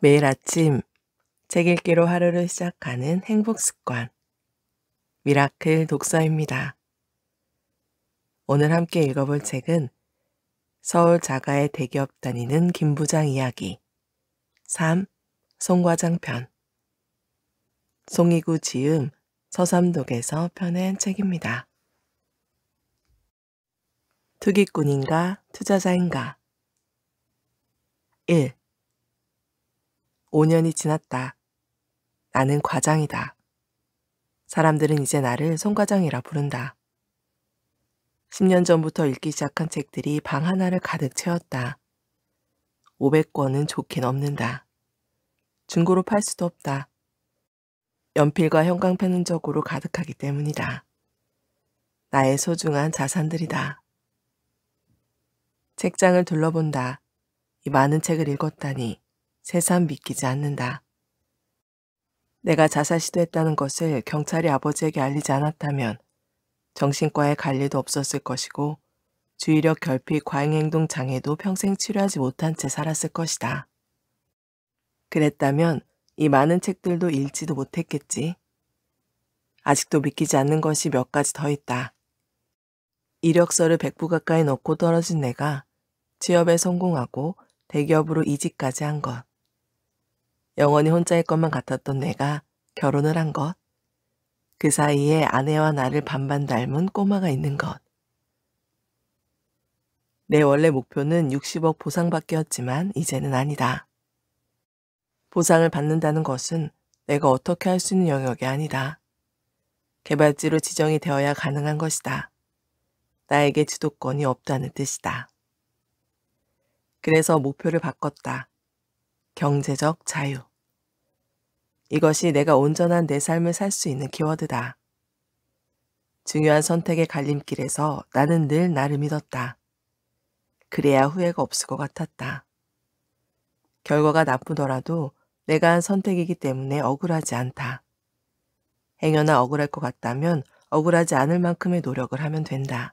매일 아침 책 읽기로 하루를 시작하는 행복 습관 미라클 독서입니다. 오늘 함께 읽어볼 책은 서울 자가의 대기업 다니는 김 부장 이야기 3. 송과장 편 송이구 지음 서삼독에서 펴낸 책입니다. 투기꾼인가 투자자인가 1. 5년이 지났다. 나는 과장이다. 사람들은 이제 나를 송과장이라 부른다. 10년 전부터 읽기 시작한 책들이 방 하나를 가득 채웠다. 500권은 좋긴없는다 중고로 팔 수도 없다. 연필과 형광펜 흔적으로 가득하기 때문이다. 나의 소중한 자산들이다. 책장을 둘러본다. 이 많은 책을 읽었다니. 새삼 믿기지 않는다. 내가 자살 시도했다는 것을 경찰이 아버지에게 알리지 않았다면 정신과에 갈 일도 없었을 것이고 주의력 결핍 과잉행동 장애도 평생 치료하지 못한 채 살았을 것이다. 그랬다면 이 많은 책들도 읽지도 못했겠지. 아직도 믿기지 않는 것이 몇 가지 더 있다. 이력서를 백부 가까이 넣고 떨어진 내가 취업에 성공하고 대기업으로 이직까지 한 것. 영원히 혼자일 것만 같았던 내가 결혼을 한 것. 그 사이에 아내와 나를 반반 닮은 꼬마가 있는 것. 내 원래 목표는 60억 보상밖이었지만 이제는 아니다. 보상을 받는다는 것은 내가 어떻게 할 수 있는 영역이 아니다. 개발지로 지정이 되어야 가능한 것이다. 나에게 주도권이 없다는 뜻이다. 그래서 목표를 바꿨다. 경제적 자유. 이것이 내가 온전한 내 삶을 살 수 있는 키워드다. 중요한 선택의 갈림길에서 나는 늘 나를 믿었다. 그래야 후회가 없을 것 같았다. 결과가 나쁘더라도 내가 한 선택이기 때문에 억울하지 않다. 행여나 억울할 것 같다면 억울하지 않을 만큼의 노력을 하면 된다.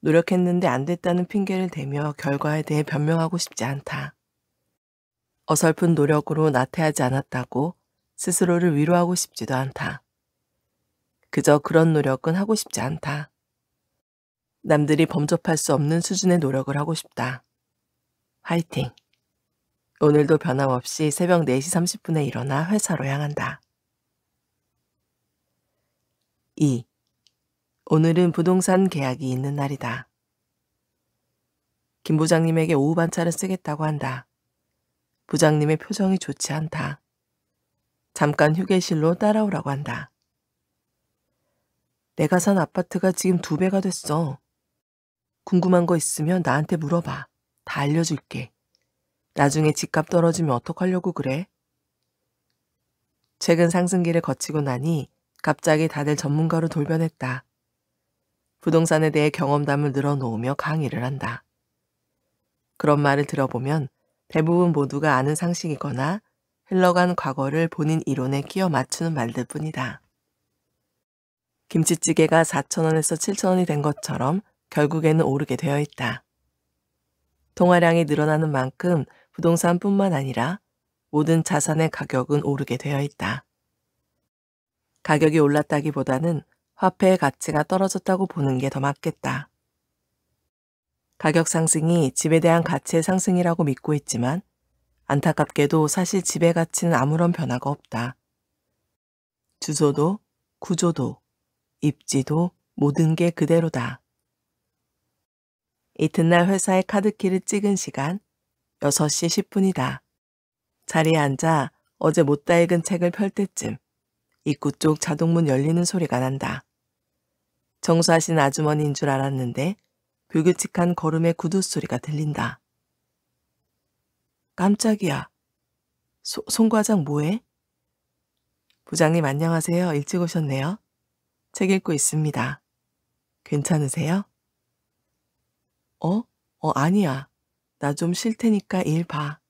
노력했는데 안 됐다는 핑계를 대며 결과에 대해 변명하고 싶지 않다. 어설픈 노력으로 나태하지 않았다고 스스로를 위로하고 싶지도 않다. 그저 그런 노력은 하고 싶지 않다. 남들이 범접할 수 없는 수준의 노력을 하고 싶다. 화이팅! 오늘도 변함없이 새벽 4시 30분에 일어나 회사로 향한다. 2. 오늘은 부동산 계약이 있는 날이다. 김 부장님에게 오후 반차를 쓰겠다고 한다. 부장님의 표정이 좋지 않다. 잠깐 휴게실로 따라오라고 한다. 내가 산 아파트가 지금 두 배가 됐어. 궁금한 거 있으면 나한테 물어봐. 다 알려줄게. 나중에 집값 떨어지면 어떡하려고 그래? 최근 상승기를 거치고 나니 갑자기 다들 전문가로 돌변했다. 부동산에 대해 경험담을 늘어놓으며 강의를 한다. 그런 말을 들어보면 대부분 모두가 아는 상식이거나 흘러간 과거를 본인 이론에 끼워 맞추는 말들 뿐이다. 김치찌개가 4,000원에서 7,000원이 된 것처럼 결국에는 오르게 되어 있다. 통화량이 늘어나는 만큼 부동산뿐만 아니라 모든 자산의 가격은 오르게 되어 있다. 가격이 올랐다기보다는 화폐의 가치가 떨어졌다고 보는 게 더 맞겠다. 가격 상승이 집에 대한 가치의 상승이라고 믿고 있지만 안타깝게도 사실 집의 가치는 아무런 변화가 없다. 주소도, 구조도, 입지도 모든 게 그대로다. 이튿날 회사에 카드키를 찍은 시간 6시 10분이다. 자리에 앉아 어제 못 다 읽은 책을 펼 때쯤 입구 쪽 자동문 열리는 소리가 난다. 정수하신 아주머니인 줄 알았는데 불규칙한 걸음의 구두 소리가 들린다. 깜짝이야. 소, 송과장 뭐해? 부장님 안녕하세요. 일찍 오셨네요. 책 읽고 있습니다. 괜찮으세요? 어? 어, 아니야. 나 좀 쉴 테니까 일 봐.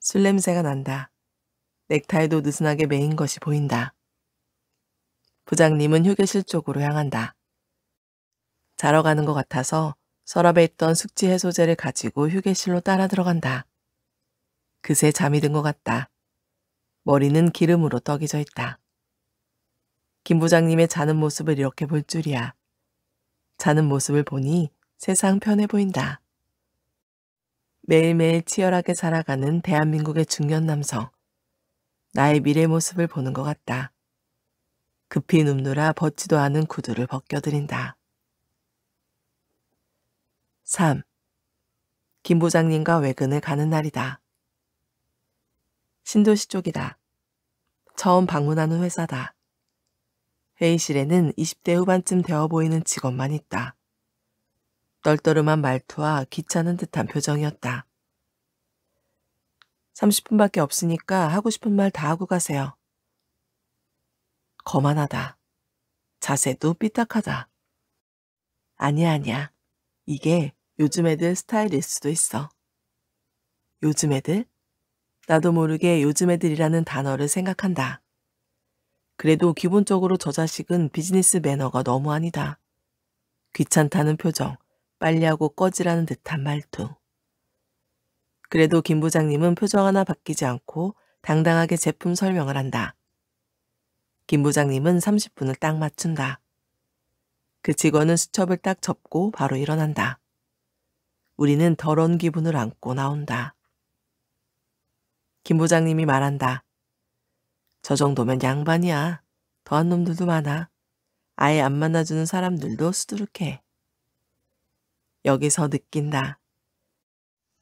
술 냄새가 난다. 넥타이도 느슨하게 메인 것이 보인다. 부장님은 휴게실 쪽으로 향한다. 자러 가는 것 같아서 서랍에 있던 숙지 해소제를 가지고 휴게실로 따라 들어간다. 그새 잠이 든 것 같다. 머리는 기름으로 떡이져 있다. 김 부장님의 자는 모습을 이렇게 볼 줄이야. 자는 모습을 보니 세상 편해 보인다. 매일매일 치열하게 살아가는 대한민국의 중년 남성. 나의 미래 모습을 보는 것 같다. 급히 눕느라 벗지도 않은 구두를 벗겨드린다. 3. 김 부장님과 외근을 가는 날이다. 신도시 쪽이다. 처음 방문하는 회사다. 회의실에는 20대 후반쯤 되어 보이는 직원만 있다. 떨떠름한 말투와 귀찮은 듯한 표정이었다. 30분밖에 없으니까 하고 싶은 말 다 하고 가세요. 거만하다. 자세도 삐딱하다. 아니야, 아니야. 이게 요즘 애들 스타일일 수도 있어. 요즘 애들? 나도 모르게 요즘 애들이라는 단어를 생각한다. 그래도 기본적으로 저 자식은 비즈니스 매너가 너무 아니다. 귀찮다는 표정, 빨리하고 꺼지라는 듯한 말투. 그래도 김 부장님은 표정 하나 바뀌지 않고 당당하게 제품 설명을 한다. 김 부장님은 30분을 딱 맞춘다. 그 직원은 수첩을 딱 접고 바로 일어난다. 우리는 더러운 기분을 안고 나온다. 김 부장님이 말한다. 저 정도면 양반이야. 더한 놈들도 많아. 아예 안 만나주는 사람들도 수두룩해. 여기서 느낀다.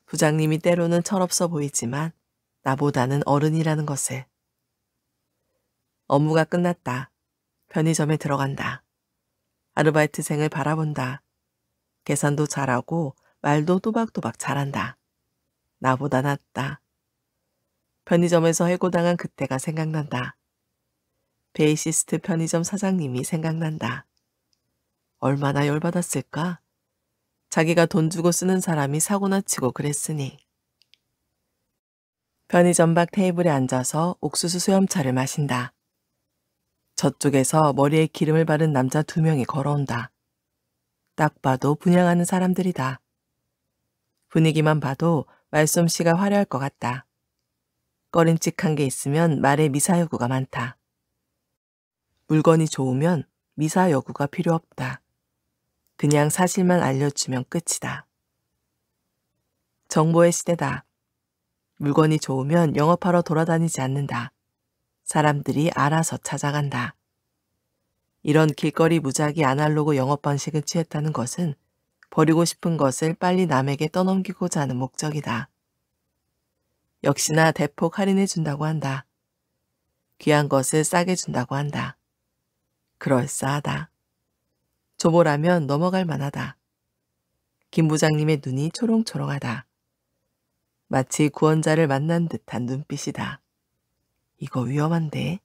부장님이 때로는 철없어 보이지만 나보다는 어른이라는 것을. 업무가 끝났다. 편의점에 들어간다. 아르바이트생을 바라본다. 계산도 잘하고 말도 또박또박 잘한다. 나보다 낫다. 편의점에서 해고당한 그때가 생각난다. 베이시스트 편의점 사장님이 생각난다. 얼마나 열받았을까? 자기가 돈 주고 쓰는 사람이 사고나 치고 그랬으니. 편의점 밖 테이블에 앉아서 옥수수 수염차를 마신다. 저쪽에서 머리에 기름을 바른 남자 두 명이 걸어온다. 딱 봐도 분양하는 사람들이다. 분위기만 봐도 말솜씨가 화려할 것 같다. 꺼림칙한 게 있으면 말에 미사여구가 많다. 물건이 좋으면 미사여구가 필요 없다. 그냥 사실만 알려주면 끝이다. 정보의 시대다. 물건이 좋으면 영업하러 돌아다니지 않는다. 사람들이 알아서 찾아간다. 이런 길거리 무작위 아날로그 영업 방식을 취했다는 것은 버리고 싶은 것을 빨리 남에게 떠넘기고자 하는 목적이다. 역시나 대폭 할인해 준다고 한다. 귀한 것을 싸게 준다고 한다. 그럴싸하다. 조보라면 넘어갈 만하다. 김 부장님의 눈이 초롱초롱하다. 마치 구원자를 만난 듯한 눈빛이다. 이거 위험한데.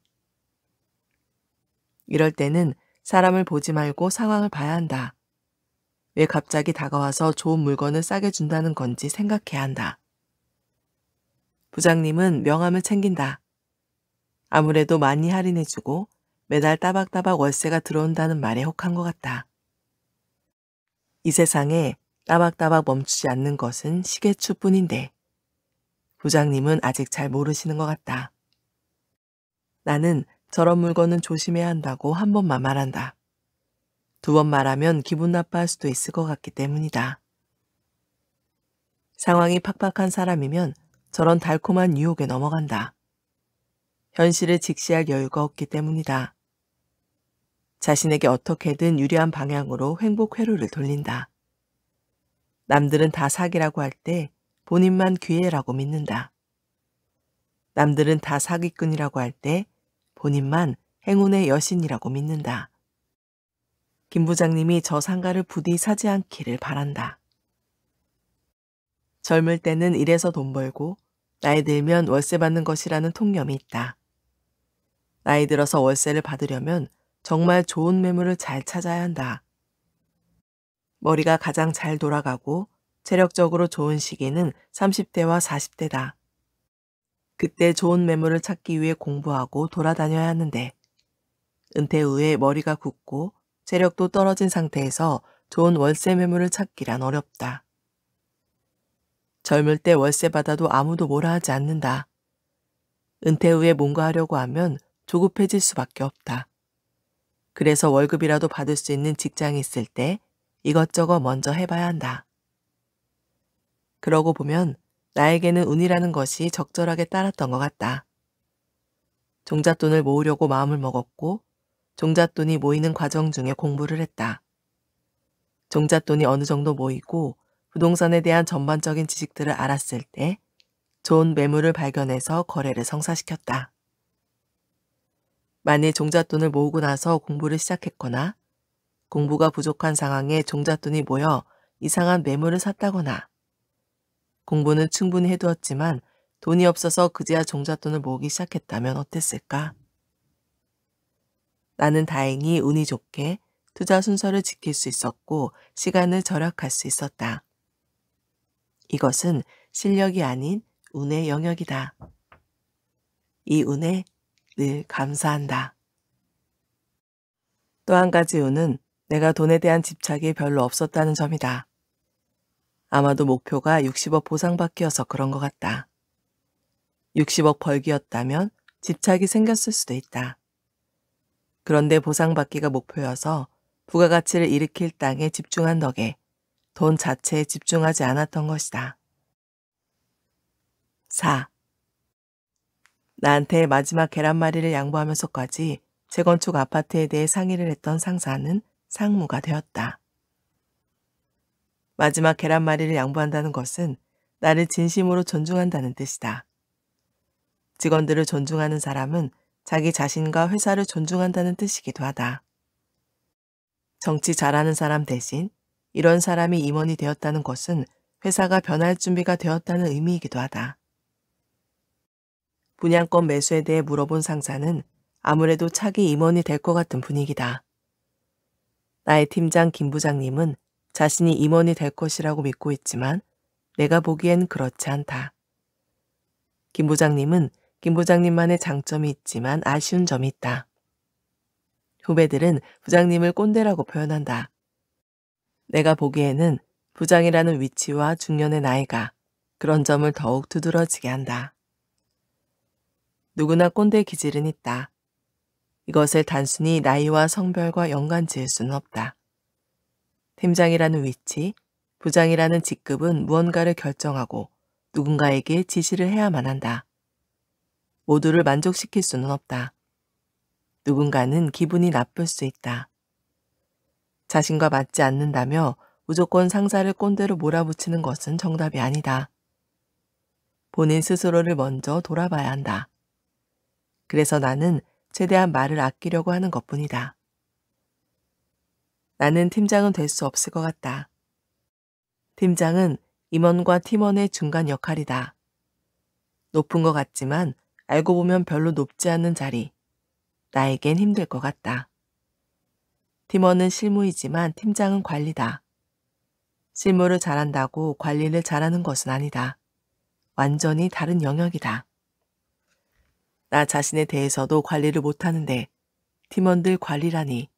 이럴 때는 사람을 보지 말고 상황을 봐야 한다. 왜 갑자기 다가와서 좋은 물건을 싸게 준다는 건지 생각해야 한다. 부장님은 명함을 챙긴다. 아무래도 많이 할인해주고 매달 따박따박 월세가 들어온다는 말에 혹한 것 같다. 이 세상에 따박따박 멈추지 않는 것은 시계추뿐인데 부장님은 아직 잘 모르시는 것 같다. 나는 저런 물건은 조심해야 한다고 한 번만 말한다. 두 번 말하면 기분 나빠할 수도 있을 것 같기 때문이다. 상황이 팍팍한 사람이면 저런 달콤한 유혹에 넘어간다. 현실을 직시할 여유가 없기 때문이다. 자신에게 어떻게든 유리한 방향으로 행복 회로를 돌린다. 남들은 다 사기라고 할 때 본인만 귀해라고 믿는다. 남들은 다 사기꾼이라고 할때 본인만 행운의 여신이라고 믿는다. 김 부장님이 저 상가를 부디 사지 않기를 바란다. 젊을 때는 일해서 돈 벌고 나이 들면 월세 받는 것이라는 통념이 있다. 나이 들어서 월세를 받으려면 정말 좋은 매물을 잘 찾아야 한다. 머리가 가장 잘 돌아가고 체력적으로 좋은 시기는 30대와 40대다. 그때 좋은 매물을 찾기 위해 공부하고 돌아다녀야 하는데 은퇴 후에 머리가 굳고 체력도 떨어진 상태에서 좋은 월세 매물을 찾기란 어렵다. 젊을 때 월세 받아도 아무도 뭐라 하지 않는다. 은퇴 후에 뭔가 하려고 하면 조급해질 수밖에 없다. 그래서 월급이라도 받을 수 있는 직장이 있을 때 이것저것 먼저 해봐야 한다. 그러고 보면 나에게는 운이라는 것이 적절하게 따랐던 것 같다. 종잣돈을 모으려고 마음을 먹었고 종잣돈이 모이는 과정 중에 공부를 했다. 종잣돈이 어느 정도 모이고 부동산에 대한 전반적인 지식들을 알았을 때 좋은 매물을 발견해서 거래를 성사시켰다. 만일 종잣돈을 모으고 나서 공부를 시작했거나 공부가 부족한 상황에 종잣돈이 모여 이상한 매물을 샀다거나 공부는 충분히 해두었지만 돈이 없어서 그제야 종잣돈을 모으기 시작했다면 어땠을까? 나는 다행히 운이 좋게 투자 순서를 지킬 수 있었고 시간을 절약할 수 있었다. 이것은 실력이 아닌 운의 영역이다. 이 운에 늘 감사한다. 또 한 가지 운은 내가 돈에 대한 집착이 별로 없었다는 점이다. 아마도 목표가 60억 보상받기여서 그런 것 같다. 60억 벌기였다면 집착이 생겼을 수도 있다. 그런데 보상받기가 목표여서 부가가치를 일으킬 땅에 집중한 덕에 돈 자체에 집중하지 않았던 것이다. 4. 나한테 마지막 계란말이를 양보하면서까지 재건축 아파트에 대해 상의를 했던 상사는 상무가 되었다. 마지막 계란말이를 양보한다는 것은 나를 진심으로 존중한다는 뜻이다. 직원들을 존중하는 사람은 자기 자신과 회사를 존중한다는 뜻이기도 하다. 정치 잘하는 사람 대신 이런 사람이 임원이 되었다는 것은 회사가 변할 준비가 되었다는 의미이기도 하다. 분양권 매수에 대해 물어본 상사는 아무래도 차기 임원이 될 것 같은 분위기다. 나의 팀장 김 부장님은 자신이 임원이 될 것이라고 믿고 있지만 내가 보기엔 그렇지 않다. 김 부장님은 김 부장님만의 장점이 있지만 아쉬운 점이 있다. 후배들은 부장님을 꼰대라고 표현한다. 내가 보기에는 부장이라는 위치와 중년의 나이가 그런 점을 더욱 두드러지게 한다. 누구나 꼰대 기질은 있다. 이것을 단순히 나이와 성별과 연관 지을 수는 없다. 팀장이라는 위치, 부장이라는 직급은 무언가를 결정하고 누군가에게 지시를 해야만 한다. 모두를 만족시킬 수는 없다. 누군가는 기분이 나쁠 수 있다. 자신과 맞지 않는다며 무조건 상사를 꼰대로 몰아붙이는 것은 정답이 아니다. 본인 스스로를 먼저 돌아봐야 한다. 그래서 나는 최대한 말을 아끼려고 하는 것뿐이다. 나는 팀장은 될 수 없을 것 같다. 팀장은 임원과 팀원의 중간 역할이다. 높은 것 같지만 알고 보면 별로 높지 않은 자리. 나에겐 힘들 것 같다. 팀원은 실무이지만 팀장은 관리다. 실무를 잘한다고 관리를 잘하는 것은 아니다. 완전히 다른 영역이다. 나 자신에 대해서도 관리를 못하는데 팀원들 관리라니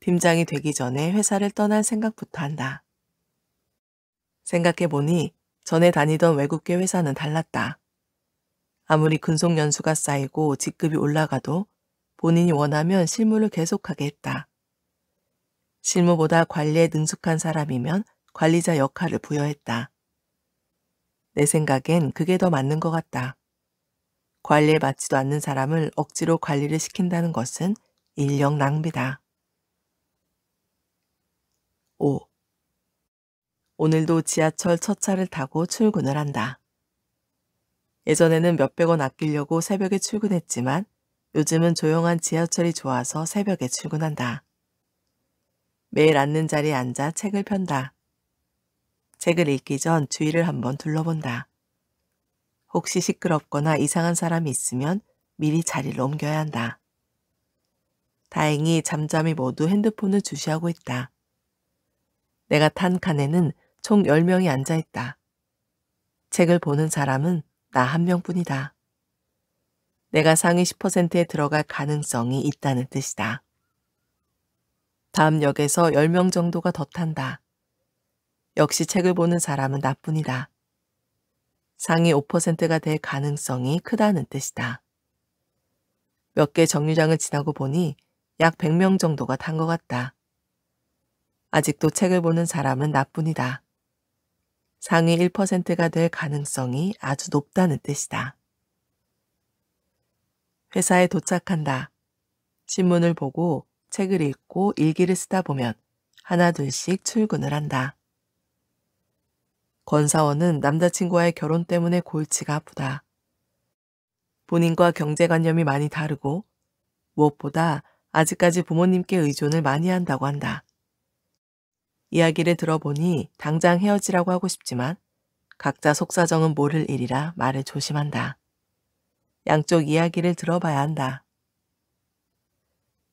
팀장이 되기 전에 회사를 떠날 생각부터 한다. 생각해보니 전에 다니던 외국계 회사는 달랐다. 아무리 근속 연수가 쌓이고 직급이 올라가도 본인이 원하면 실무를 계속하게 했다. 실무보다 관리에 능숙한 사람이면 관리자 역할을 부여했다. 내 생각엔 그게 더 맞는 것 같다. 관리에 맞지도 않는 사람을 억지로 관리를 시킨다는 것은 인력 낭비다. 5. 오늘도 지하철 첫 차를 타고 출근을 한다. 예전에는 몇백 원 아끼려고 새벽에 출근했지만 요즘은 조용한 지하철이 좋아서 새벽에 출근한다. 매일 앉는 자리에 앉아 책을 편다. 책을 읽기 전 주위를 한번 둘러본다. 혹시 시끄럽거나 이상한 사람이 있으면 미리 자리를 옮겨야 한다. 다행히 잠잠히 모두 핸드폰을 주시하고 있다. 내가 탄 칸에는 총 10명이 앉아있다. 책을 보는 사람은 나 한 명뿐이다. 내가 상위 10%에 들어갈 가능성이 있다는 뜻이다. 다음 역에서 10명 정도가 더 탄다. 역시 책을 보는 사람은 나뿐이다. 상위 5%가 될 가능성이 크다는 뜻이다. 몇 개 정류장을 지나고 보니 약 100명 정도가 탄 것 같다. 아직도 책을 보는 사람은 나뿐이다. 상위 1%가 될 가능성이 아주 높다는 뜻이다. 회사에 도착한다. 신문을 보고 책을 읽고 일기를 쓰다 보면 하나둘씩 출근을 한다. 권사원은 남자친구와의 결혼 때문에 골치가 아프다. 본인과 경제관념이 많이 다르고 무엇보다 아직까지 부모님께 의존을 많이 한다고 한다. 이야기를 들어보니 당장 헤어지라고 하고 싶지만 각자 속사정은 모를 일이라 말을 조심한다. 양쪽 이야기를 들어봐야 한다.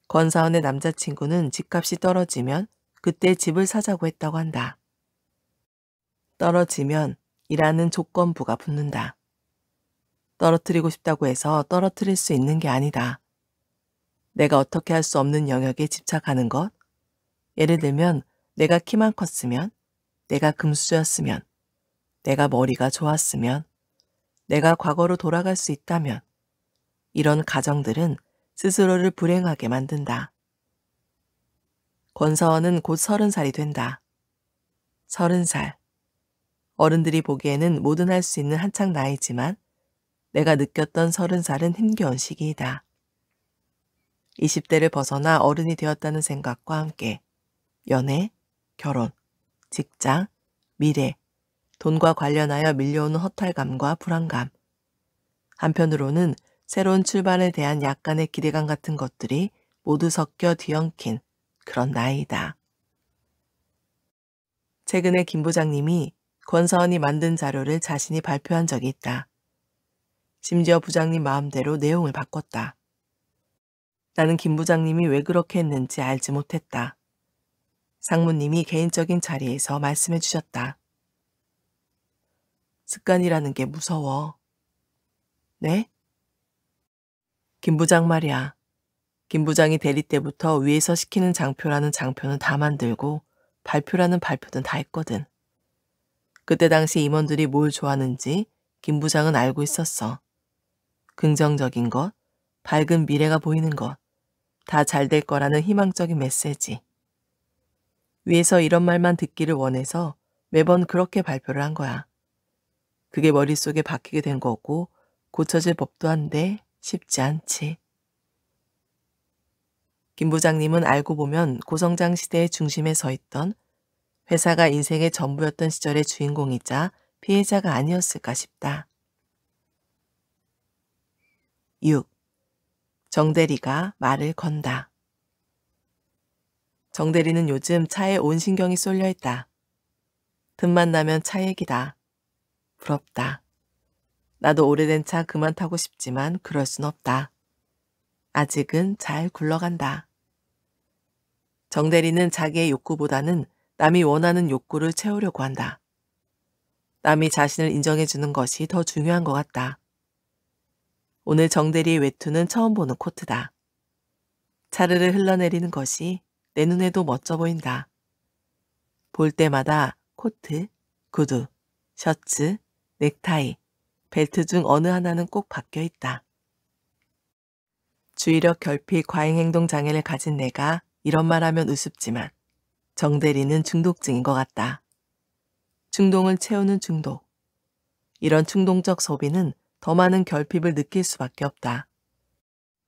권사원의 남자친구는 집값이 떨어지면 그때 집을 사자고 했다고 한다. 떨어지면 이라는 조건부가 붙는다. 떨어뜨리고 싶다고 해서 떨어뜨릴 수 있는 게 아니다. 내가 어떻게 할 수 없는 영역에 집착하는 것, 예를 들면 내가 키만 컸으면, 내가 금수저였으면, 내가 머리가 좋았으면, 내가 과거로 돌아갈 수 있다면, 이런 가정들은 스스로를 불행하게 만든다. 권서원은 곧 서른 살이 된다. 서른 살. 어른들이 보기에는 뭐든 할 수 있는 한창 나이지만 내가 느꼈던 서른 살은 힘겨운 시기이다. 20대를 벗어나 어른이 되었다는 생각과 함께 연애, 결혼, 직장, 미래, 돈과 관련하여 밀려오는 허탈감과 불안감. 한편으로는 새로운 출발에 대한 약간의 기대감 같은 것들이 모두 섞여 뒤엉킨 그런 나이다. 최근에 김 부장님이 권서원이 만든 자료를 자신이 발표한 적이 있다. 심지어 부장님 마음대로 내용을 바꿨다. 나는 김 부장님이 왜 그렇게 했는지 알지 못했다. 상무님이 개인적인 자리에서 말씀해 주셨다. 습관이라는 게 무서워. 네? 김 부장 말이야. 김 부장이 대리 때부터 위에서 시키는 장표라는 장표는 다 만들고 발표라는 발표는 다 했거든. 그때 당시 임원들이 뭘 좋아하는지 김 부장은 알고 있었어. 긍정적인 것, 밝은 미래가 보이는 것, 다 잘 될 거라는 희망적인 메시지. 위에서 이런 말만 듣기를 원해서 매번 그렇게 발표를 한 거야. 그게 머릿속에 박히게 된 거고 고쳐질 법도 한데 쉽지 않지. 김 부장님은 알고 보면 고성장 시대의 중심에 서 있던 회사가 인생의 전부였던 시절의 주인공이자 피해자가 아니었을까 싶다. 6. 정대리가 말을 건다. 정대리는 요즘 차에 온 신경이 쏠려 있다. 틈만 나면 차 얘기다. 부럽다. 나도 오래된 차 그만 타고 싶지만 그럴 순 없다. 아직은 잘 굴러간다. 정대리는 자기의 욕구보다는 남이 원하는 욕구를 채우려고 한다. 남이 자신을 인정해주는 것이 더 중요한 것 같다. 오늘 정대리의 외투는 처음 보는 코트다. 차르르 흘러내리는 것이 내 눈에도 멋져 보인다. 볼 때마다 코트, 구두, 셔츠, 넥타이, 벨트 중 어느 하나는 꼭 바뀌어 있다. 주의력 결핍 과잉행동 장애를 가진 내가 이런 말하면 우습지만 정대리는 중독증인 것 같다. 충동을 채우는 중독. 이런 충동적 소비는 더 많은 결핍을 느낄 수밖에 없다.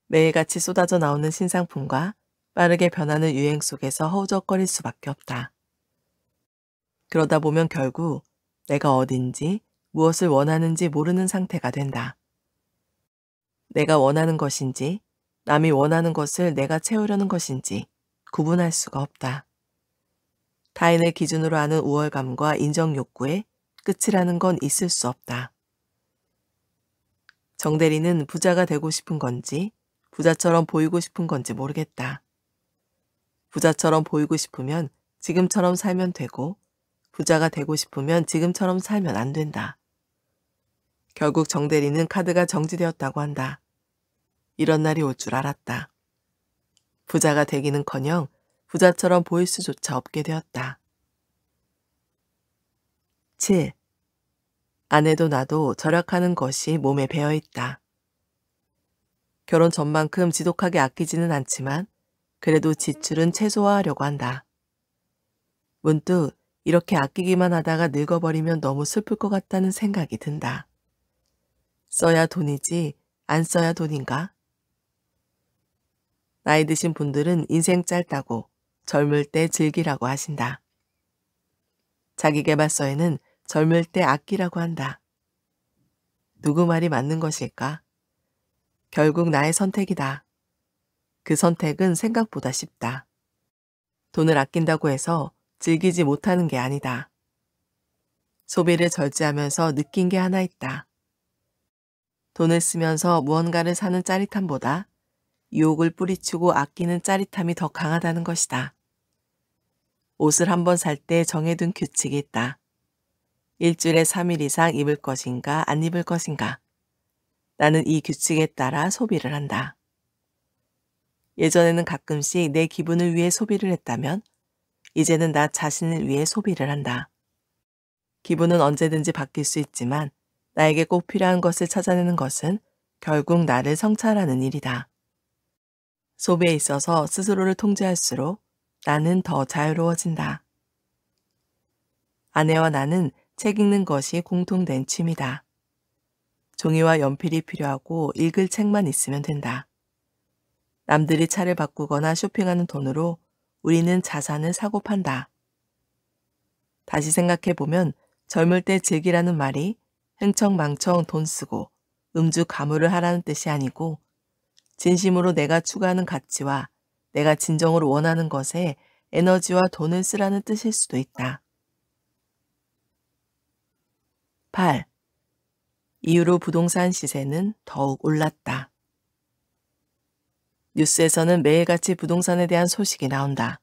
매일같이 쏟아져 나오는 신상품과 빠르게 변하는 유행 속에서 허우적거릴 수밖에 없다. 그러다 보면 결국 내가 어딘지 무엇을 원하는지 모르는 상태가 된다. 내가 원하는 것인지 남이 원하는 것을 내가 채우려는 것인지 구분할 수가 없다. 타인을 기준으로 하는 우월감과 인정 욕구에 끝이라는 건 있을 수 없다. 정대리는 부자가 되고 싶은 건지 부자처럼 보이고 싶은 건지 모르겠다. 부자처럼 보이고 싶으면 지금처럼 살면 되고 부자가 되고 싶으면 지금처럼 살면 안 된다. 결국 정대리는 카드가 정지되었다고 한다. 이런 날이 올 줄 알았다. 부자가 되기는커녕 부자처럼 보일 수조차 없게 되었다. 7. 아내도 나도 절약하는 것이 몸에 배어 있다. 결혼 전만큼 지독하게 아끼지는 않지만 그래도 지출은 최소화하려고 한다. 문득 이렇게 아끼기만 하다가 늙어버리면 너무 슬플 것 같다는 생각이 든다. 써야 돈이지 안 써야 돈인가? 나이 드신 분들은 인생 짧다고 젊을 때 즐기라고 하신다. 자기개발서에는 젊을 때 아끼라고 한다. 누구 말이 맞는 것일까? 결국 나의 선택이다. 그 선택은 생각보다 쉽다. 돈을 아낀다고 해서 즐기지 못하는 게 아니다. 소비를 절제하면서 느낀 게 하나 있다. 돈을 쓰면서 무언가를 사는 짜릿함보다 유혹을 뿌리치고 아끼는 짜릿함이 더 강하다는 것이다. 옷을 한 번 살 때 정해둔 규칙이 있다. 일주일에 3일 이상 입을 것인가 안 입을 것인가. 나는 이 규칙에 따라 소비를 한다. 예전에는 가끔씩 내 기분을 위해 소비를 했다면 이제는 나 자신을 위해 소비를 한다. 기분은 언제든지 바뀔 수 있지만 나에게 꼭 필요한 것을 찾아내는 것은 결국 나를 성찰하는 일이다. 소비에 있어서 스스로를 통제할수록 나는 더 자유로워진다. 아내와 나는 책 읽는 것이 공통된 취미다. 종이와 연필이 필요하고 읽을 책만 있으면 된다. 남들이 차를 바꾸거나 쇼핑하는 돈으로 우리는 자산을 사고 판다. 다시 생각해 보면 젊을 때 즐기라는 말이 흥청망청 돈 쓰고 음주 가물을 하라는 뜻이 아니고 진심으로 내가 추구하는 가치와 내가 진정으로 원하는 것에 에너지와 돈을 쓰라는 뜻일 수도 있다. 8. 이후로 부동산 시세는 더욱 올랐다. 뉴스에서는 매일같이 부동산에 대한 소식이 나온다.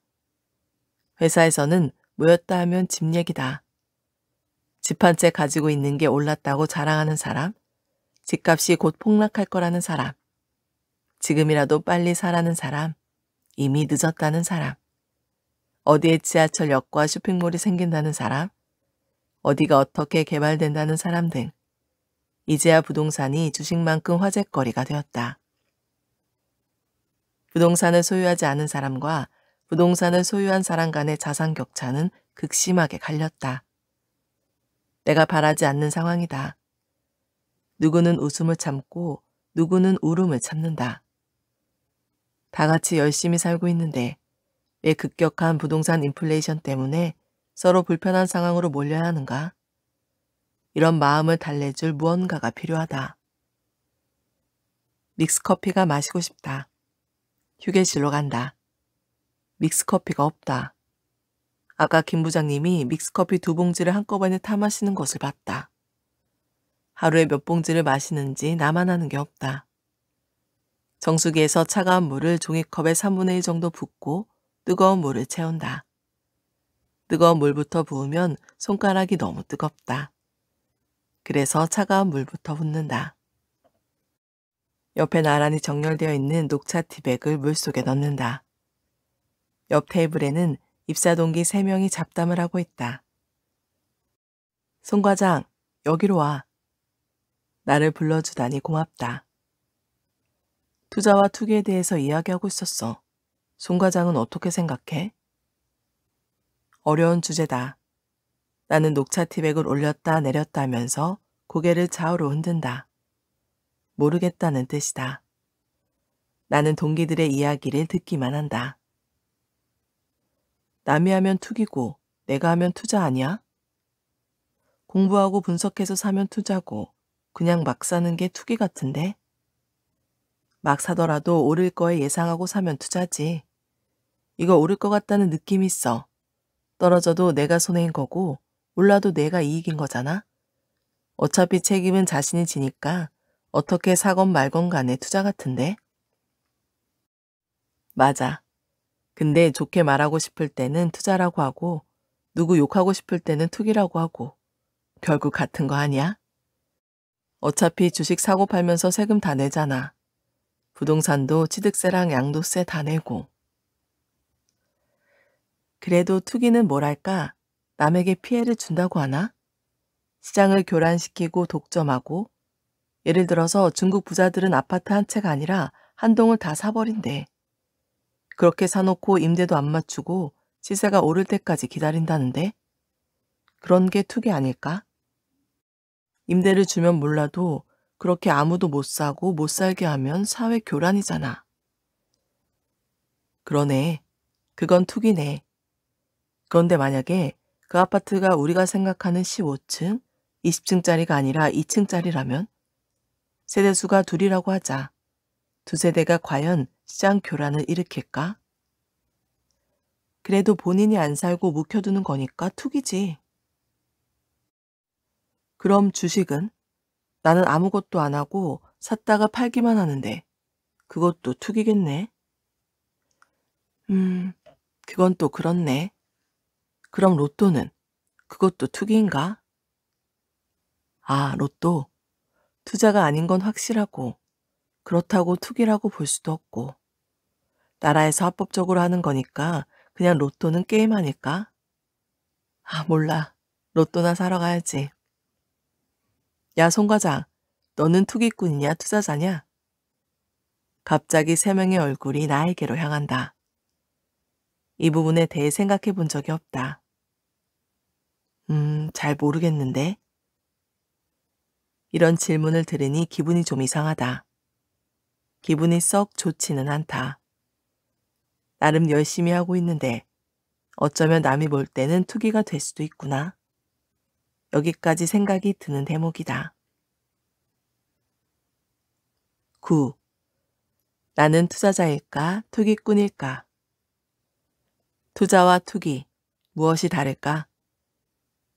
회사에서는 모였다 하면 집 얘기다. 집 한 채 가지고 있는 게 올랐다고 자랑하는 사람, 집값이 곧 폭락할 거라는 사람, 지금이라도 빨리 사라는 사람, 이미 늦었다는 사람, 어디에 지하철역과 쇼핑몰이 생긴다는 사람, 어디가 어떻게 개발된다는 사람 등 이제야 부동산이 주식만큼 화제거리가 되었다. 부동산을 소유하지 않은 사람과 부동산을 소유한 사람 간의 자산 격차는 극심하게 갈렸다. 내가 바라지 않는 상황이다. 누구는 웃음을 참고 누구는 울음을 참는다. 다 같이 열심히 살고 있는데 왜 급격한 부동산 인플레이션 때문에 서로 불편한 상황으로 몰려야 하는가? 이런 마음을 달래줄 무언가가 필요하다. 믹스커피가 마시고 싶다. 휴게실로 간다. 믹스커피가 없다. 아까 김 부장님이 믹스커피 두 봉지를 한꺼번에 타 마시는 것을 봤다. 하루에 몇 봉지를 마시는지 나만 아는 게 없다. 정수기에서 차가운 물을 종이컵에 3분의 1 정도 붓고 뜨거운 물을 채운다. 뜨거운 물부터 부으면 손가락이 너무 뜨겁다. 그래서 차가운 물부터 붓는다. 옆에 나란히 정렬되어 있는 녹차 티백을 물속에 넣는다. 옆 테이블에는 입사 동기 3명이 잡담을 하고 있다. 송 과장, 여기로 와. 나를 불러주다니 고맙다. 투자와 투기에 대해서 이야기하고 있었어. 송 과장은 어떻게 생각해? 어려운 주제다. 나는 녹차 티백을 올렸다 내렸다 하면서 고개를 좌우로 흔든다. 모르겠다는 뜻이다. 나는 동기들의 이야기를 듣기만 한다. 남이 하면 투기고 내가 하면 투자 아니야? 공부하고 분석해서 사면 투자고 그냥 막 사는 게 투기 같은데? 막 사더라도 오를 거에 예상하고 사면 투자지. 이거 오를 것 같다는 느낌 이 있어. 떨어져도 내가 손해인 거고 올라도 내가 이익인 거잖아. 어차피 책임은 자신이 지니까 어떻게 사건 말건 간에 투자 같은데? 맞아. 근데 좋게 말하고 싶을 때는 투자라고 하고, 누구 욕하고 싶을 때는 투기라고 하고, 결국 같은 거 아니야? 어차피 주식 사고 팔면서 세금 다 내잖아. 부동산도 취득세랑 양도세 다 내고. 그래도 투기는 뭐랄까, 남에게 피해를 준다고 하나? 시장을 교란시키고 독점하고 예를 들어서 중국 부자들은 아파트 한 채가 아니라 한 동을 다 사버린대. 그렇게 사놓고 임대도 안 맞추고 시세가 오를 때까지 기다린다는데 그런 게 투기 아닐까? 임대를 주면 몰라도 그렇게 아무도 못 사고 못 살게 하면 사회 교란이잖아. 그러네. 그건 투기네. 그런데 만약에 그 아파트가 우리가 생각하는 15층, 20층짜리가 아니라 2층짜리라면 세대수가 둘이라고 하자. 두 세대가 과연 시장 교란을 일으킬까? 그래도 본인이 안 살고 묵혀두는 거니까 투기지. 그럼 주식은? 나는 아무것도 안 하고 샀다가 팔기만 하는데 그것도 투기겠네. 음, 그건 또 그렇네. 그럼 로또는? 그것도 투기인가? 아, 로또. 투자가 아닌 건 확실하고 그렇다고 투기라고 볼 수도 없고 나라에서 합법적으로 하는 거니까 그냥 로또는 게임 아닐까? 아 몰라. 로또나 사러 가야지. 야 송과장 너는 투기꾼이냐 투자자냐? 갑자기 세 명의 얼굴이 나에게로 향한다. 이 부분에 대해 생각해 본 적이 없다. 음, 잘 모르겠는데. 이런 질문을 들으니 기분이 좀 이상하다. 기분이 썩 좋지는 않다. 나름 열심히 하고 있는데 어쩌면 남이 볼 때는 투기가 될 수도 있구나. 여기까지 생각이 드는 대목이다. 9. 나는 투자자일까, 투기꾼일까? 투자와 투기, 무엇이 다를까?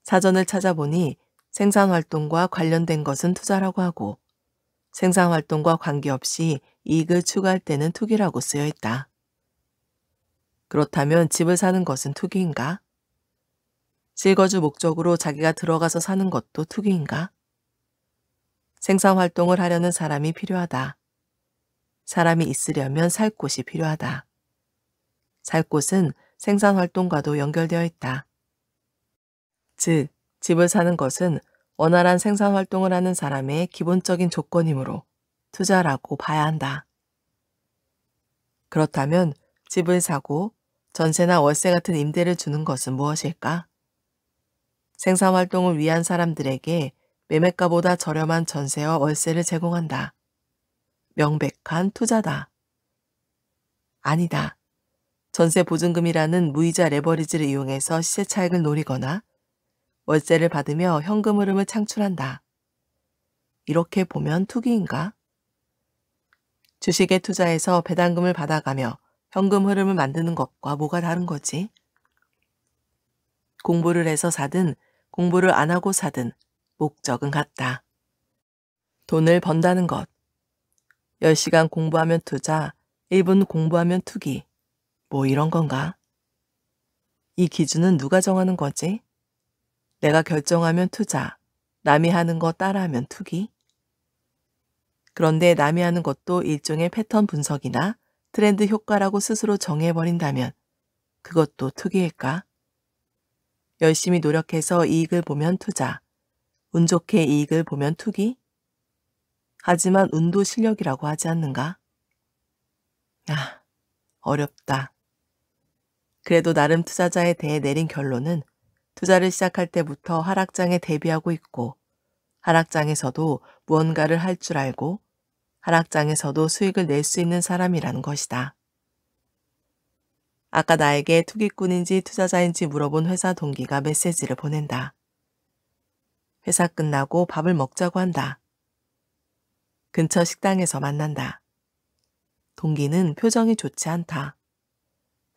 사전을 찾아보니 생산 활동과 관련된 것은 투자라고 하고 생산 활동과 관계없이 이익을 추가할 때는 투기라고 쓰여 있다. 그렇다면 집을 사는 것은 투기인가? 실거주 목적으로 자기가 들어가서 사는 것도 투기인가? 생산 활동을 하려는 사람이 필요하다. 사람이 있으려면 살 곳이 필요하다. 살 곳은 생산 활동과도 연결되어 있다. 즉, 집을 사는 것은 원활한 생산 활동을 하는 사람의 기본적인 조건이므로 투자라고 봐야 한다. 그렇다면 집을 사고 전세나 월세 같은 임대를 주는 것은 무엇일까? 생산 활동을 위한 사람들에게 매매가보다 저렴한 전세와 월세를 제공한다. 명백한 투자다. 아니다. 전세 보증금이라는 무이자 레버리지를 이용해서 시세 차익을 노리거나 월세를 받으며 현금 흐름을 창출한다. 이렇게 보면 투기인가? 주식에 투자해서 배당금을 받아가며 현금 흐름을 만드는 것과 뭐가 다른 거지? 공부를 해서 사든 공부를 안 하고 사든 목적은 같다. 돈을 번다는 것. 10시간 공부하면 투자, 1분 공부하면 투기. 뭐 이런 건가? 이 기준은 누가 정하는 거지? 내가 결정하면 투자, 남이 하는 거 따라하면 투기. 그런데 남이 하는 것도 일종의 패턴 분석이나 트렌드 효과라고 스스로 정해버린다면 그것도 투기일까? 열심히 노력해서 이익을 보면 투자, 운 좋게 이익을 보면 투기? 하지만 운도 실력이라고 하지 않는가? 야, 아, 어렵다. 그래도 나름 투자자에 대해 내린 결론은 투자를 시작할 때부터 하락장에 대비하고 있고 하락장에서도 무언가를 할 줄 알고 하락장에서도 수익을 낼 수 있는 사람이라는 것이다. 아까 나에게 투기꾼인지 투자자인지 물어본 회사 동기가 메시지를 보낸다. 회사 끝나고 밥을 먹자고 한다. 근처 식당에서 만난다. 동기는 표정이 좋지 않다.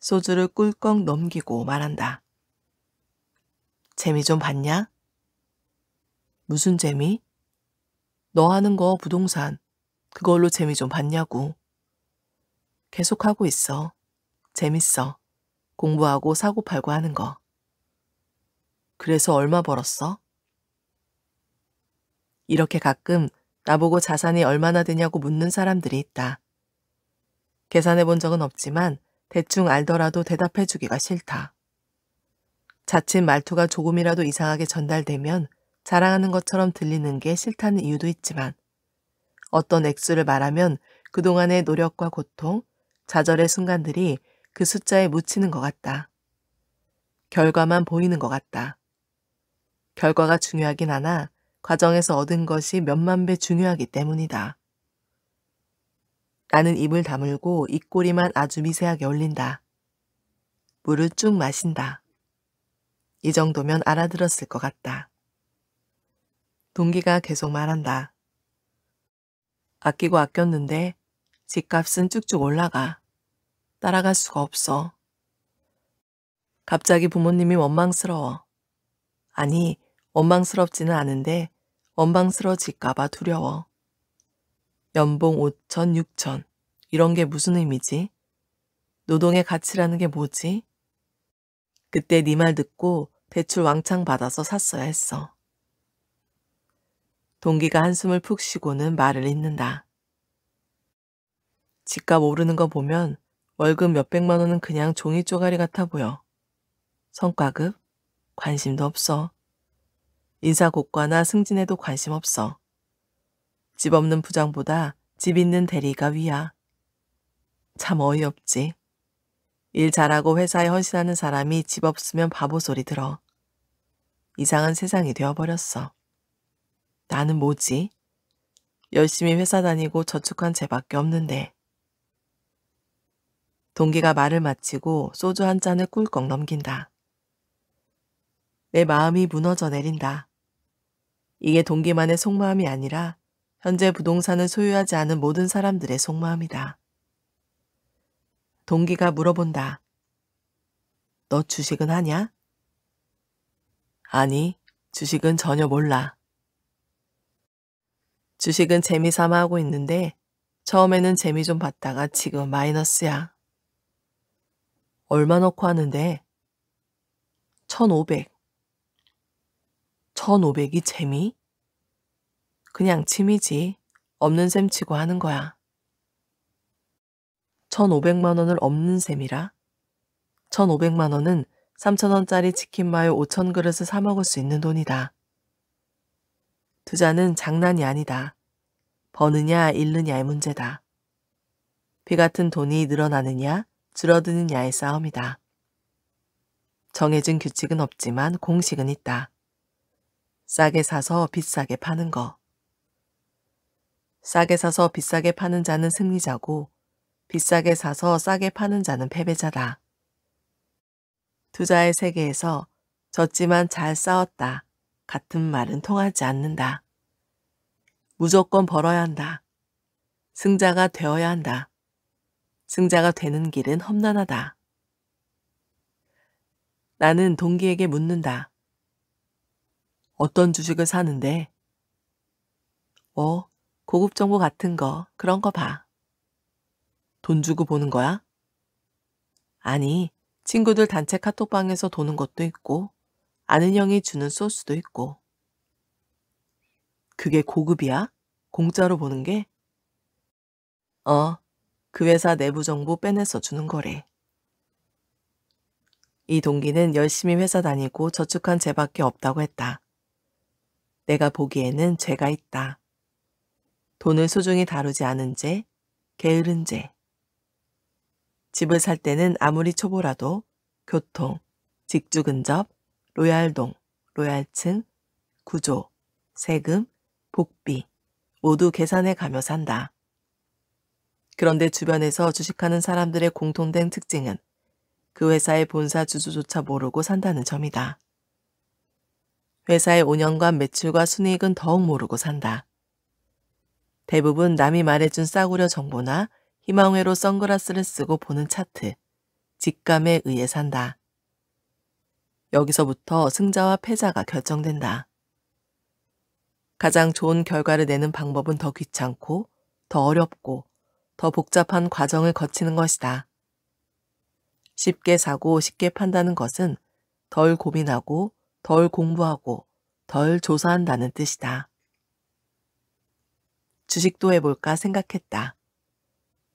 소주를 꿀꺽 넘기고 말한다. 재미 좀 봤냐? 무슨 재미? 너 하는 거 부동산. 그걸로 재미 좀 봤냐고. 계속 하고 있어. 재밌어. 공부하고 사고 팔고 하는 거. 그래서 얼마 벌었어? 이렇게 가끔 나보고 자산이 얼마나 되냐고 묻는 사람들이 있다. 계산해 본 적은 없지만 대충 알더라도 대답해 주기가 싫다. 자칫 말투가 조금이라도 이상하게 전달되면 자랑하는 것처럼 들리는 게 싫다는 이유도 있지만 어떤 액수를 말하면 그동안의 노력과 고통, 좌절의 순간들이 그 숫자에 묻히는 것 같다. 결과만 보이는 것 같다. 결과가 중요하긴 하나 과정에서 얻은 것이 몇만 배 중요하기 때문이다. 나는 입을 다물고 입꼬리만 아주 미세하게 올린다. 물을 쭉 마신다. 이 정도면 알아들었을 것 같다. 동기가 계속 말한다. 아끼고 아꼈는데 집값은 쭉쭉 올라가. 따라갈 수가 없어. 갑자기 부모님이 원망스러워. 아니, 원망스럽지는 않은데 원망스러질까봐 워 두려워. 연봉 5천, 6천. 이런 게 무슨 의미지? 노동의 가치라는 게 뭐지? 그때 네 말 듣고 대출 왕창 받아서 샀어야 했어. 동기가 한숨을 푹 쉬고는 말을 잇는다. 집값 오르는 거 보면 월급 몇백만 원은 그냥 종이 쪼가리 같아 보여. 성과급? 관심도 없어. 인사고과나 승진에도 관심 없어. 집 없는 부장보다 집 있는 대리가 위야. 참 어이없지. 일 잘하고 회사에 헌신하는 사람이 집 없으면 바보 소리 들어. 이상한 세상이 되어버렸어. 나는 뭐지? 열심히 회사 다니고 저축한 죄밖에 없는데. 동기가 말을 마치고 소주 한 잔을 꿀꺽 넘긴다. 내 마음이 무너져 내린다. 이게 동기만의 속마음이 아니라 현재 부동산을 소유하지 않은 모든 사람들의 속마음이다. 동기가 물어본다. 너 주식은 하냐? 아니, 주식은 전혀 몰라. 주식은 재미삼아 하고 있는데 처음에는 재미 좀 봤다가 지금 마이너스야. 얼마 넣고 하는데? 1500. 1500이 재미? 그냥 취미지. 없는 셈 치고 하는 거야. 1500만 원을 없는 셈이라? 1500만 원은 3천원짜리 치킨마요 5천그릇을 사먹을 수 있는 돈이다. 투자는 장난이 아니다. 버느냐 잃느냐의 문제다. 비 같은 돈이 늘어나느냐 줄어드느냐의 싸움이다. 정해진 규칙은 없지만 공식은 있다. 싸게 사서 비싸게 파는 거. 싸게 사서 비싸게 파는 자는 승리자고 비싸게 사서 싸게 파는 자는 패배자다. 투자의 세계에서 졌지만 잘 싸웠다. 같은 말은 통하지 않는다. 무조건 벌어야 한다. 승자가 되어야 한다. 승자가 되는 길은 험난하다. 나는 동기에게 묻는다. 어떤 주식을 사는데? 어, 고급 정보 같은 거, 그런 거 봐. 돈 주고 보는 거야? 아니, 친구들 단체 카톡방에서 도는 것도 있고 아는 형이 주는 소스도 있고 그게 고급이야? 공짜로 보는 게? 어, 그 회사 내부 정보 빼내서 주는 거래. 이 동기는 열심히 회사 다니고 저축한 죄밖에 없다고 했다. 내가 보기에는 죄가 있다. 돈을 소중히 다루지 않은 죄, 게으른 죄. 집을 살 때는 아무리 초보라도 교통, 직주 근접, 로얄동, 로얄층, 구조, 세금, 복비 모두 계산해 가며 산다. 그런데 주변에서 주식하는 사람들의 공통된 특징은 그 회사의 본사 주주조차 모르고 산다는 점이다. 회사의 5년간 매출과 순이익은 더욱 모르고 산다. 대부분 남이 말해준 싸구려 정보나 희망회로 선글라스를 쓰고 보는 차트, 직감에 의해 산다. 여기서부터 승자와 패자가 결정된다. 가장 좋은 결과를 내는 방법은 더 귀찮고, 더 어렵고, 더 복잡한 과정을 거치는 것이다. 쉽게 사고 쉽게 판다는 것은 덜 고민하고, 덜 공부하고, 덜 조사한다는 뜻이다. 주식도 해볼까 생각했다.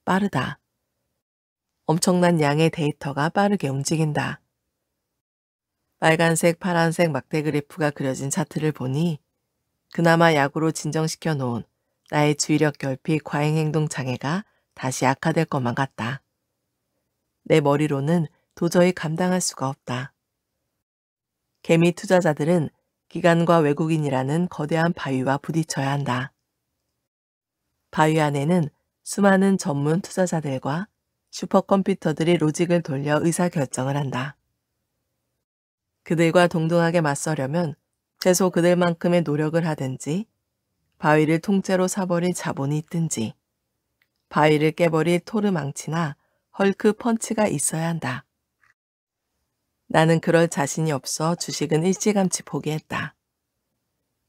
빠르다. 엄청난 양의 데이터가 빠르게 움직인다. 빨간색, 파란색 막대 그래프가 그려진 차트를 보니 그나마 약으로 진정시켜 놓은 나의 주의력 결핍 과잉 행동 장애가 다시 악화될 것만 같다. 내 머리로는 도저히 감당할 수가 없다. 개미 투자자들은 기관과 외국인이라는 거대한 바위와 부딪혀야 한다. 바위 안에는 수많은 전문 투자자들과 슈퍼컴퓨터들이 로직을 돌려 의사결정을 한다. 그들과 동등하게 맞서려면 최소 그들만큼의 노력을 하든지 바위를 통째로 사버릴 자본이 있든지 바위를 깨버릴 토르망치나 헐크 펀치가 있어야 한다. 나는 그럴 자신이 없어 주식은 일찌감치 포기했다.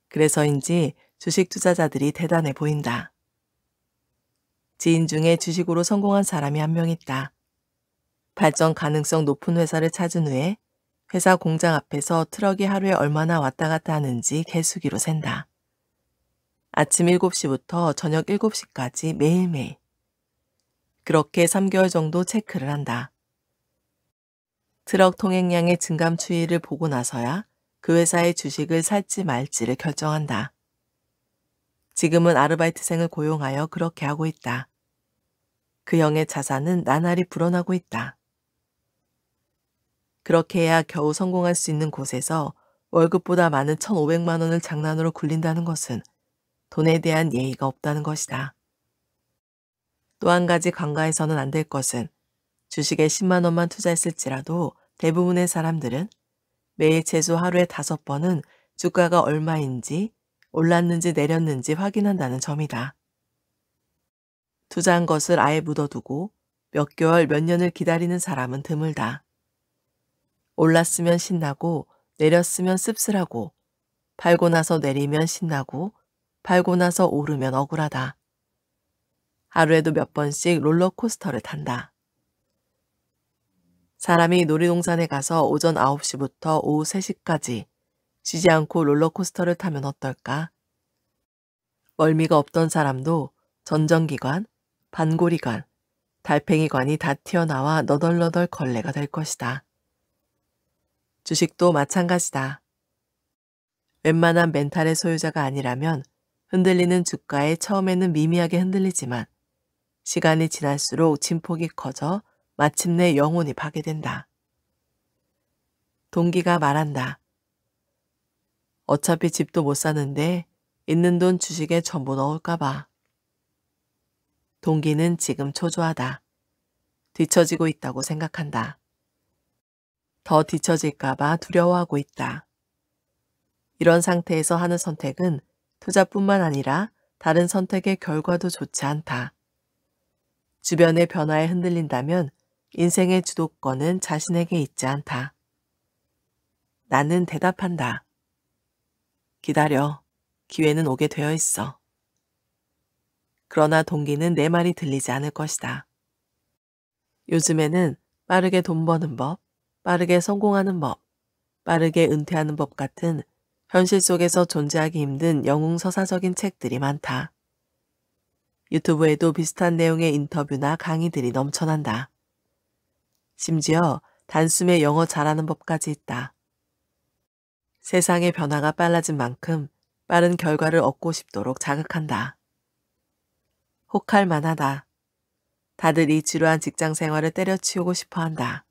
그래서인지 주식 투자자들이 대단해 보인다. 지인 중에 주식으로 성공한 사람이 한 명 있다. 발전 가능성 높은 회사를 찾은 후에 회사 공장 앞에서 트럭이 하루에 얼마나 왔다 갔다 하는지 개수기로 센다. 아침 7시부터 저녁 7시까지 매일매일. 그렇게 3개월 정도 체크를 한다. 트럭 통행량의 증감 추이를 보고 나서야 그 회사의 주식을 살지 말지를 결정한다. 지금은 아르바이트생을 고용하여 그렇게 하고 있다. 그 형의 자산은 나날이 불어나고 있다. 그렇게 해야 겨우 성공할 수 있는 곳에서 월급보다 많은 1,500만 원을 장난으로 굴린다는 것은 돈에 대한 예의가 없다는 것이다. 또 한 가지 관가에서는 안 될 것은 주식에 10만 원만 투자했을지라도 대부분의 사람들은 매일 최소 하루에 다섯 번은 주가가 얼마인지 올랐는지 내렸는지 확인한다는 점이다. 투자한 것을 아예 묻어두고 몇 개월 몇 년을 기다리는 사람은 드물다. 올랐으면 신나고 내렸으면 씁쓸하고 팔고 나서 내리면 신나고 팔고 나서 오르면 억울하다. 하루에도 몇 번씩 롤러코스터를 탄다. 사람이 놀이동산에 가서 오전 9시부터 오후 3시까지 지지 않고 롤러코스터를 타면 어떨까? 멀미가 없던 사람도 전정기관, 반고리관, 달팽이관이 다 튀어나와 너덜너덜 걸레가 될 것이다. 주식도 마찬가지다. 웬만한 멘탈의 소유자가 아니라면 흔들리는 주가에 처음에는 미미하게 흔들리지만 시간이 지날수록 진폭이 커져 마침내 영혼이 파괴된다. 동기가 말한다. 어차피 집도 못 사는데 있는 돈 주식에 전부 넣을까봐. 동기는 지금 초조하다. 뒤처지고 있다고 생각한다. 더 뒤처질까봐 두려워하고 있다. 이런 상태에서 하는 선택은 투자뿐만 아니라 다른 선택의 결과도 좋지 않다. 주변의 변화에 흔들린다면 인생의 주도권은 자신에게 있지 않다. 나는 대답한다. 기다려. 기회는 오게 되어 있어. 그러나 동기는 내 말이 들리지 않을 것이다. 요즘에는 빠르게 돈 버는 법, 빠르게 성공하는 법, 빠르게 은퇴하는 법 같은 현실 속에서 존재하기 힘든 영웅서사적인 책들이 많다. 유튜브에도 비슷한 내용의 인터뷰나 강의들이 넘쳐난다. 심지어 단숨에 영어 잘하는 법까지 있다. 세상의 변화가 빨라진 만큼 빠른 결과를 얻고 싶도록 자극한다. 혹할 만하다. 다들 이 지루한 직장 생활을 때려치우고 싶어 한다.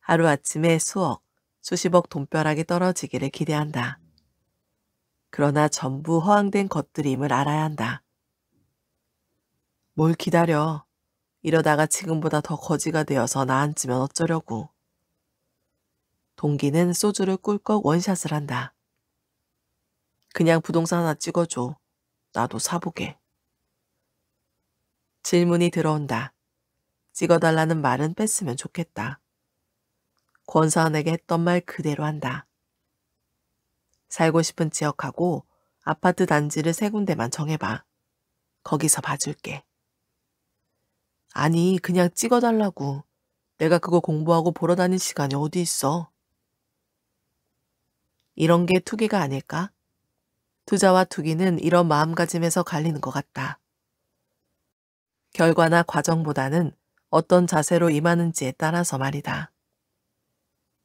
하루아침에 수억, 수십억 돈벼락이 떨어지기를 기대한다. 그러나 전부 허황된 것들임을 알아야 한다. 뭘 기다려. 이러다가 지금보다 더 거지가 되어서 나앉으면 어쩌려고. 동기는 소주를 꿀꺽 원샷을 한다. 그냥 부동산 하나 찍어줘. 나도 사보게. 질문이 들어온다. 찍어달라는 말은 뺐으면 좋겠다. 권사원에게 했던 말 그대로 한다. 살고 싶은 지역하고 아파트 단지를 세 군데만 정해봐. 거기서 봐줄게. 아니, 그냥 찍어달라고. 내가 그거 공부하고 보러 다닐 시간이 어디 있어? 이런 게 투기가 아닐까? 투자와 투기는 이런 마음가짐에서 갈리는 것 같다. 결과나 과정보다는 어떤 자세로 임하는지에 따라서 말이다.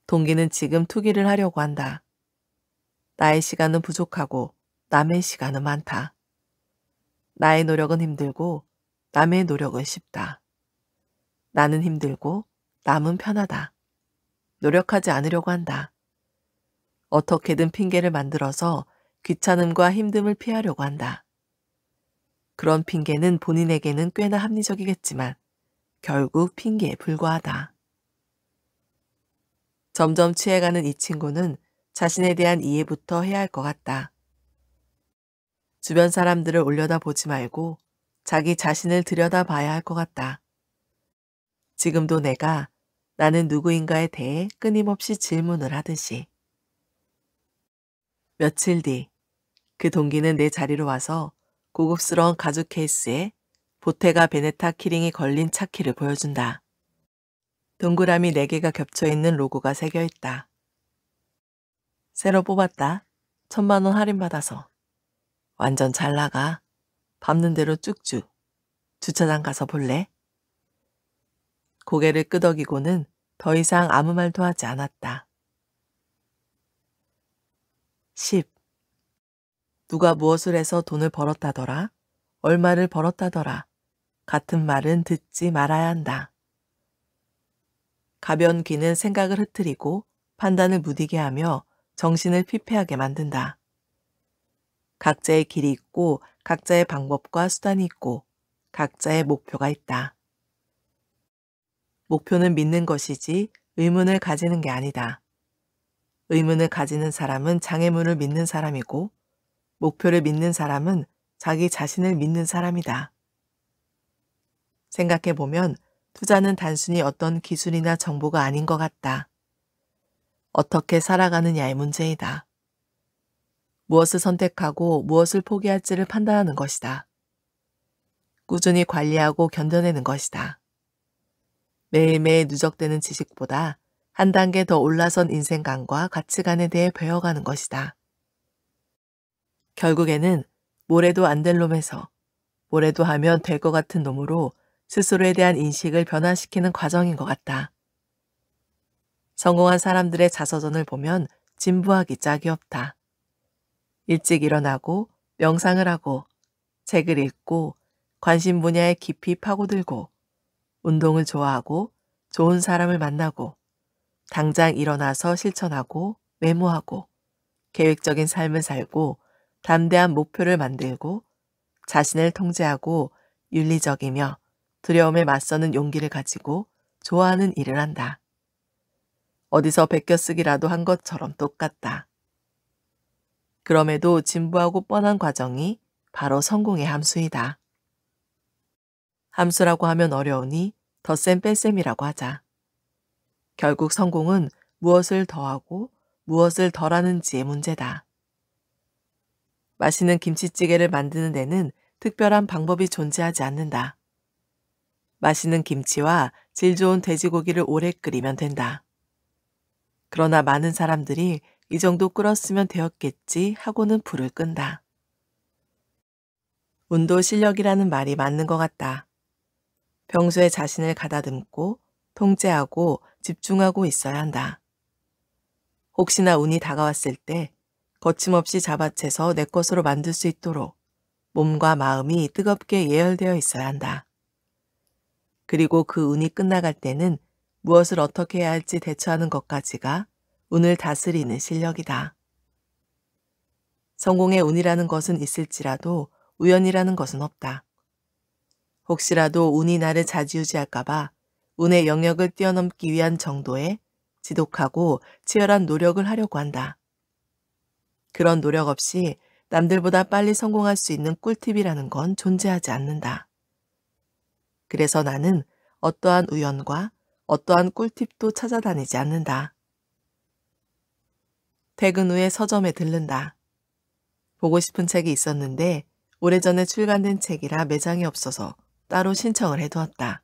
동기는 지금 투기를 하려고 한다. 나의 시간은 부족하고 남의 시간은 많다. 나의 노력은 힘들고 남의 노력은 쉽다. 나는 힘들고 남은 편하다. 노력하지 않으려고 한다. 어떻게든 핑계를 만들어서 귀찮음과 힘듦을 피하려고 한다. 그런 핑계는 본인에게는 꽤나 합리적이겠지만 결국 핑계에 불과하다. 점점 취해가는 이 친구는 자신에 대한 이해부터 해야 할 것 같다. 주변 사람들을 올려다보지 말고 자기 자신을 들여다봐야 할 것 같다. 지금도 내가 나는 누구인가에 대해 끊임없이 질문을 하듯이. 며칠 뒤 그 동기는 내 자리로 와서 고급스러운 가죽 케이스에 보테가 베네타 키링이 걸린 차키를 보여준다. 동그라미 4개가 겹쳐있는 로고가 새겨있다. 새로 뽑았다. 천만원 할인받아서. 완전 잘 나가. 밟는 대로 쭉쭉. 주차장 가서 볼래? 고개를 끄덕이고는 더 이상 아무 말도 하지 않았다. 10. 누가 무엇을 해서 돈을 벌었다더라? 얼마를 벌었다더라? 같은 말은 듣지 말아야 한다. 가변 귀는 생각을 흐트리고 판단을 무디게 하며 정신을 피폐하게 만든다. 각자의 길이 있고 각자의 방법과 수단이 있고 각자의 목표가 있다. 목표는 믿는 것이지 의문을 가지는 게 아니다. 의문을 가지는 사람은 장애물을 믿는 사람이고 목표를 믿는 사람은 자기 자신을 믿는 사람이다. 생각해보면 투자는 단순히 어떤 기술이나 정보가 아닌 것 같다. 어떻게 살아가느냐의 문제이다. 무엇을 선택하고 무엇을 포기할지를 판단하는 것이다. 꾸준히 관리하고 견뎌내는 것이다. 매일매일 누적되는 지식보다 한 단계 더 올라선 인생관과 가치관에 대해 배워가는 것이다. 결국에는 모래도안 될 놈에서 모래도 하면 될 것 같은 놈으로 스스로에 대한 인식을 변화시키는 과정인 것 같다. 성공한 사람들의 자서전을 보면 진부하기 짝이 없다. 일찍 일어나고 명상을 하고 책을 읽고 관심 분야에 깊이 파고들고 운동을 좋아하고 좋은 사람을 만나고 당장 일어나서 실천하고 외모하고 계획적인 삶을 살고 담대한 목표를 만들고 자신을 통제하고 윤리적이며 두려움에 맞서는 용기를 가지고 좋아하는 일을 한다. 어디서 베껴쓰기라도 한 것처럼 똑같다. 그럼에도 진부하고 뻔한 과정이 바로 성공의 함수이다. 함수라고 하면 어려우니 덧셈 뺄셈이라고 하자. 결국 성공은 무엇을 더하고 무엇을 덜하는지의 문제다. 맛있는 김치찌개를 만드는 데는 특별한 방법이 존재하지 않는다. 맛있는 김치와 질 좋은 돼지고기를 오래 끓이면 된다. 그러나 많은 사람들이 이 정도 끓었으면 되었겠지 하고는 불을 끈다. 운도 실력이라는 말이 맞는 것 같다. 평소에 자신을 가다듬고 통제하고 집중하고 있어야 한다. 혹시나 운이 다가왔을 때 거침없이 잡아채서 내 것으로 만들 수 있도록 몸과 마음이 뜨겁게 예열되어 있어야 한다. 그리고 그 운이 끝나갈 때는 무엇을 어떻게 해야 할지 대처하는 것까지가 운을 다스리는 실력이다. 성공의 운이라는 것은 있을지라도 우연이라는 것은 없다. 혹시라도 운이 나를 자지우지할까봐 운의 영역을 뛰어넘기 위한 정도의 지독하고 치열한 노력을 하려고 한다. 그런 노력 없이 남들보다 빨리 성공할 수 있는 꿀팁이라는 건 존재하지 않는다. 그래서 나는 어떠한 우연과 어떠한 꿀팁도 찾아다니지 않는다. 퇴근 후에 서점에 들른다. 보고 싶은 책이 있었는데 오래전에 출간된 책이라 매장이 없어서 따로 신청을 해두었다.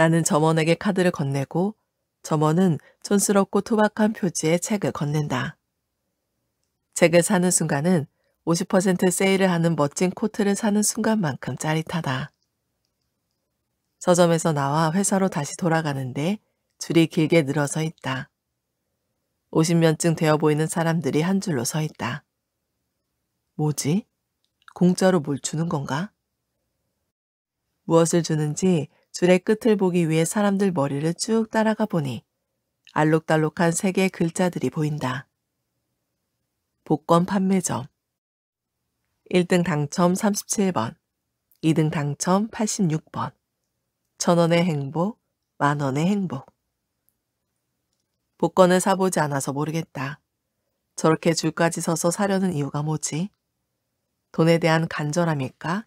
나는 점원에게 카드를 건네고 점원은 촌스럽고 투박한 표지에 책을 건넨다. 책을 사는 순간은 50% 세일을 하는 멋진 코트를 사는 순간만큼 짜릿하다. 서점에서 나와 회사로 다시 돌아가는데 줄이 길게 늘어서 있다. 50년쯤 되어 보이는 사람들이 한 줄로 서 있다. 뭐지? 공짜로 뭘 주는 건가? 무엇을 주는지 줄의 끝을 보기 위해 사람들 머리를 쭉 따라가 보니 알록달록한 세 개의 글자들이 보인다. 복권 판매점 1등 당첨 37번 2등 당첨 86번 천원의 행복, 만원의 행복 복권을 사보지 않아서 모르겠다. 저렇게 줄까지 서서 사려는 이유가 뭐지? 돈에 대한 간절함일까?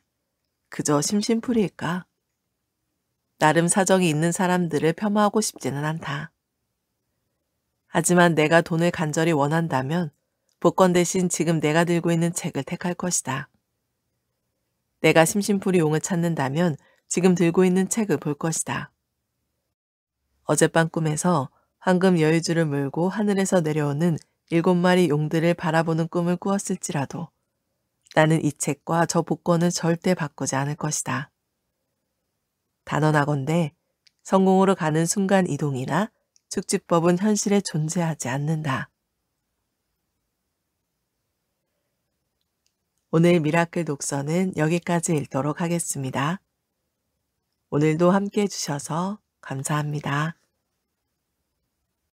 그저 심심풀이일까? 나름 사정이 있는 사람들을 폄하하고 싶지는 않다. 하지만 내가 돈을 간절히 원한다면 복권 대신 지금 내가 들고 있는 책을 택할 것이다. 내가 심심풀이 용을 찾는다면 지금 들고 있는 책을 볼 것이다. 어젯밤 꿈에서 황금 여유주를 물고 하늘에서 내려오는 일곱 마리 용들을 바라보는 꿈을 꾸었을지라도 나는 이 책과 저 복권을 절대 바꾸지 않을 것이다. 단언하건대 성공으로 가는 순간 이동이나 축지법은 현실에 존재하지 않는다. 오늘 미라클 독서는 여기까지 읽도록 하겠습니다. 오늘도 함께 해주셔서 감사합니다.